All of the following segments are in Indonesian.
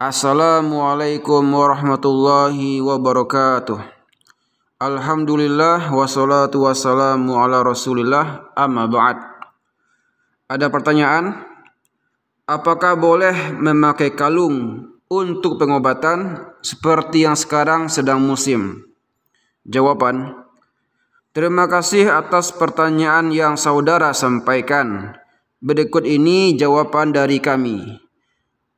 Assalamualaikum warahmatullahi wabarakatuh. Alhamdulillah wassalatu wassalamu ala Rasulillah amma ba'd. Ada pertanyaan? Apakah boleh memakai kalung untuk pengobatan seperti yang sekarang sedang musim? Jawaban. Terima kasih atas pertanyaan yang saudara sampaikan. Berikut ini jawaban dari kami.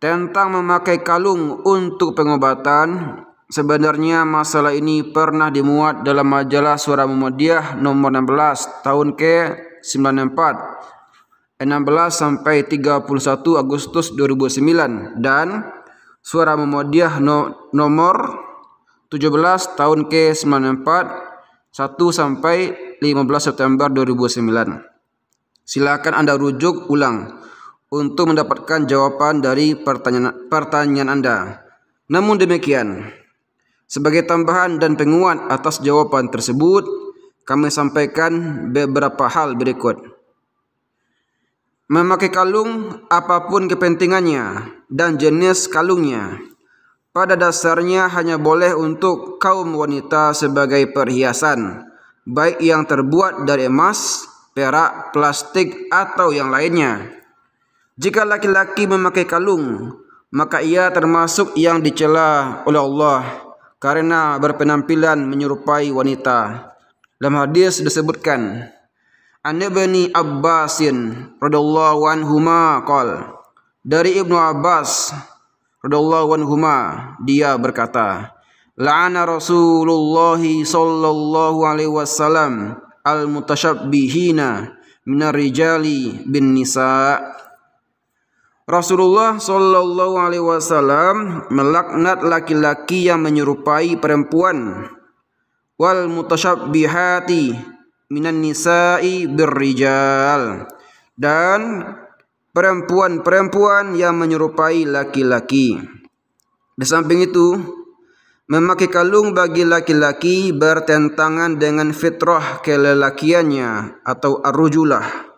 Tentang memakai kalung untuk pengobatan, sebenarnya masalah ini pernah dimuat dalam majalah Suara Muhammadiyah nomor 16 tahun ke-94 16 sampai 31 Agustus 2009 dan Suara Muhammadiyah no, nomor 17 tahun ke-94 1 sampai 15 September 2009. Silakan Anda rujuk ulang untuk mendapatkan jawaban dari pertanyaan, pertanyaan Anda. Namun demikian, sebagai tambahan dan penguat atas jawaban tersebut, kami sampaikan beberapa hal berikut. Memakai kalung apapun kepentingannya dan jenis kalungnya, pada dasarnya hanya boleh untuk kaum wanita sebagai perhiasan, baik yang terbuat dari emas, perak, plastik, atau yang lainnya. Jika laki-laki memakai kalung, maka ia termasuk yang dicela oleh Allah karena berpenampilan menyerupai wanita. Dalam hadis disebutkan, An Ibni Abbasin radhiyallahu anhuma qol dari Ibnu Abbas radhiyallahu anhuma dia berkata, La'ana Rasulullah sallallahu alaihi wasallam al-mutasyabbihina minar rijali bin nisa' Rasulullah Shallallahu Alaihi Wasallam melaknat laki-laki yang menyerupai perempuan wal mutasyabbihati minan nisa'i birrijal dan perempuan-perempuan yang menyerupai laki-laki. Di samping itu, memakai kalung bagi laki-laki bertentangan dengan fitrah kelelakiannya atau arujulah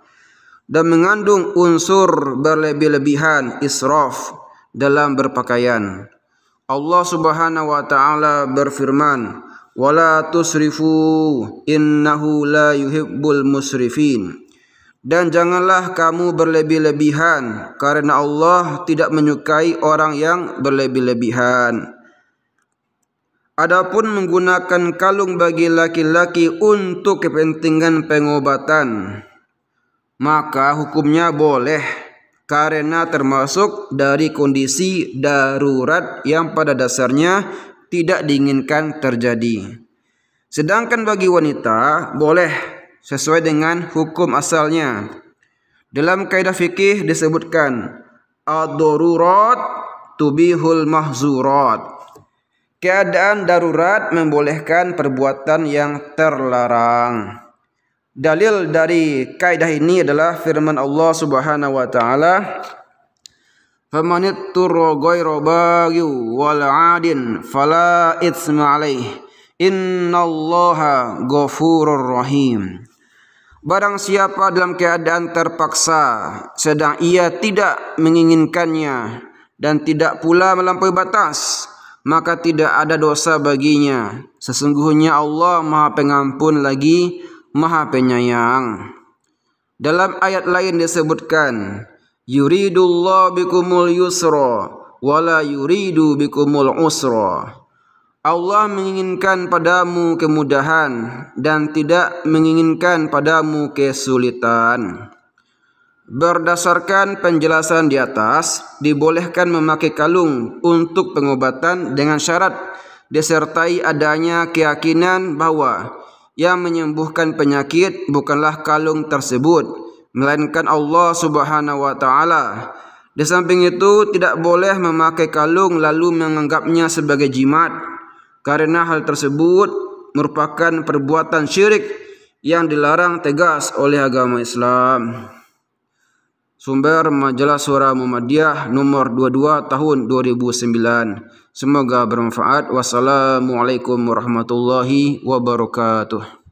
dan mengandung unsur berlebih-lebihan israf dalam berpakaian. Allah Subhanahu wa taala berfirman, "Wala tusrifu innahu la yuhibbul musrifin." Dan janganlah kamu berlebih-lebihan karena Allah tidak menyukai orang yang berlebih-lebihan. Adapun menggunakan kalung bagi laki-laki untuk kepentingan pengobatan, maka hukumnya boleh karena termasuk dari kondisi darurat yang pada dasarnya tidak diinginkan terjadi. Sedangkan bagi wanita boleh sesuai dengan hukum asalnya. Dalam kaidah fikih disebutkan ad-darurat tubihul mahzurat. Keadaan darurat membolehkan perbuatan yang terlarang. Dalil dari kaidah ini adalah firman Allah Subhanahu wa taala Famanit turra ghayra bagyu wal 'adin fala itsma alaih innallaha ghafurur rahim Barang siapa dalam keadaan terpaksa sedang ia tidak menginginkannya dan tidak pula melampaui batas maka tidak ada dosa baginya sesungguhnya Allah Maha Pengampun lagi Maha Penyayang. Dalam ayat lain disebutkan, Yuridullah bikumul yusra wala yuridu bikumul usra. Allah menginginkan padamu kemudahan dan tidak menginginkan padamu kesulitan. Berdasarkan penjelasan di atas, dibolehkan memakai kalung untuk pengobatan dengan syarat disertai adanya keyakinan bahwa yang menyembuhkan penyakit bukanlah kalung tersebut melainkan Allah Subhanahu wa taala. Di samping itu tidak boleh memakai kalung lalu menganggapnya sebagai jimat karena hal tersebut merupakan perbuatan syirik yang dilarang tegas oleh agama Islam. Sumber Majalah Suara Muhammadiyah nomor 22 tahun 2009. Semoga bermanfaat. Wassalamualaikum warahmatullahi wabarakatuh.